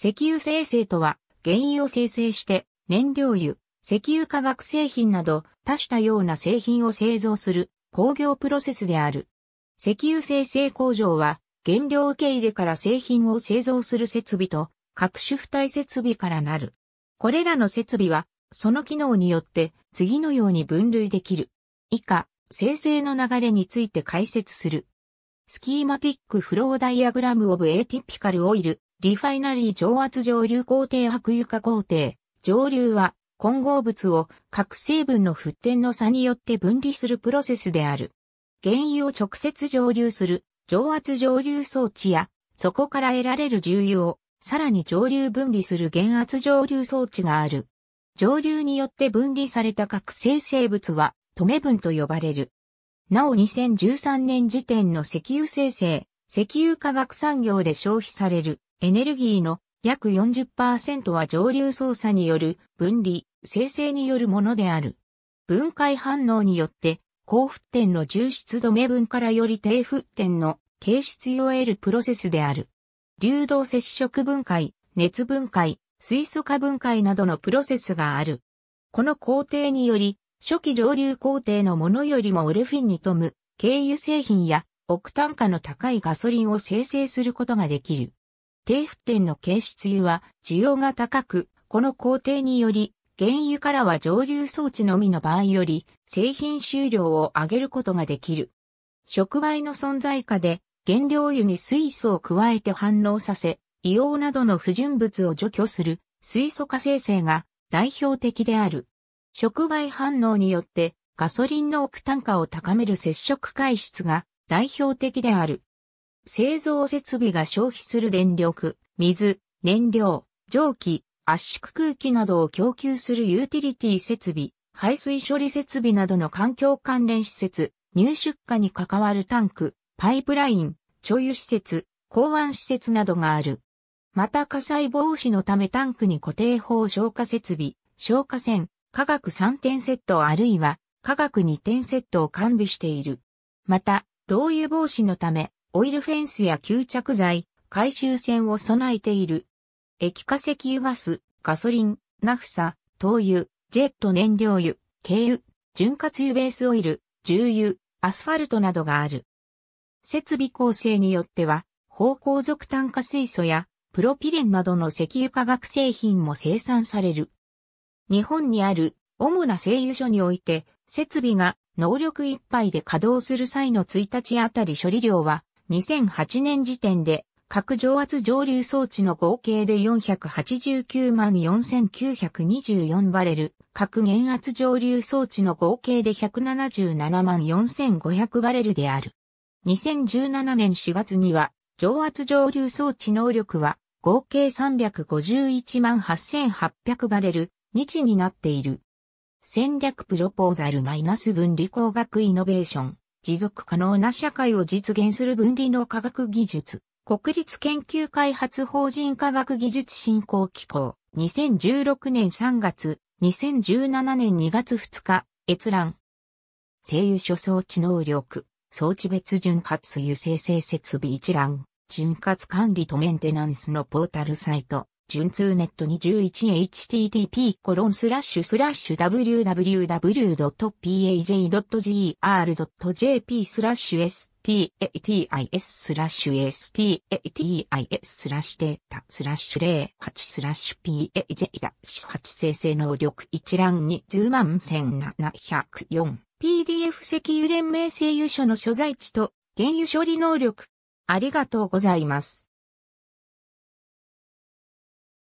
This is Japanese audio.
石油生成とは、原油を生成して、燃料油、石油化学製品など、多種多様な製品を製造する工業プロセスである。石油生成工場は、原料受け入れから製品を製造する設備と、各種付帯設備からなる。これらの設備は、その機能によって次のように分類できる。以下、生成の流れについて解説する。スキーマティックフローダイアグラムオブエーティピカルオイルリファイナリー上圧上流工程白床工程。上流は混合物を各成分の沸点の差によって分離するプロセスである。原油を直接蒸流する上圧蒸流装置や、そこから得られる重油をさらに蒸流分離する減圧蒸流装置がある。蒸流によって分離された各生成物は、止め分と呼ばれる。なお2013年時点の石油生成、石油化学産業で消費されるエネルギーの約40%は蒸留操作による分離、生成によるものである。分解反応によって、高沸点の重湿度目分からより低沸点の形質を得るプロセスである。流動接触分解、熱分解、水素化分解などのプロセスがある。この工程により、初期蒸留工程のものよりもオルフィンに富む、軽油製品や、億単価の高いガソリンを生成することができる。低沸点の軽質油は需要が高く、この工程により、原油からは蒸留装置のみの場合より、製品収量を上げることができる。触媒の存在下で、原料油に水素を加えて反応させ、硫黄などの不純物を除去する水素化生成が代表的である。触媒反応によってガソリンのく単価を高める接触回出が代表的である。製造設備が消費する電力、水、燃料、蒸気、圧縮空気などを供給するユーティリティ設備、排水処理設備などの環境関連施設、入出荷に関わるタンク、パイプライン、貯油施設、港湾施設などがある。また火災防止のためタンクに固定砲消火設備、消火栓、化学3点セットあるいは化学2点セットを完備している。また、漏油防止のためオイルフェンスや吸着剤、回収船を備えている。液化石油ガス、ガソリン、ナフサ、灯油、ジェット燃料油、軽油、潤滑油ベースオイル、重油、アスファルトなどがある。設備構成によっては、方向属炭化水素やプロピレンなどの石油化学製品も生産される。日本にある主な製油所において、設備が能力いっぱいで稼働する際の1日あたり処理量は2008年時点で各上圧上流装置の合計で489万4924バレル、各減圧上流装置の合計で177万4500バレルである。2017年4月には、上圧上流装置能力は合計351万8800バレル、日になっている。戦略プロポーザルマイナス分離工学イノベーション。持続可能な社会を実現する分離の科学技術、国立研究開発法人科学技術振興機構、2016年3月、2017年2月2日、閲覧。声優所装置能力、装置別潤滑油生成設備一覧、潤滑管理とメンテナンスのポータルサイト、純通ネット 21http コロンスラッシュスラッシュ www.paj.gr.jp スラッシュ statis スラッシュ statis スラッシュデータスラッシュ08スラッシュ paj ダッシュ8生成能力一覧に10万1704 PDF 石油連盟製油所の所在地と原油処理能力。ありがとうございます。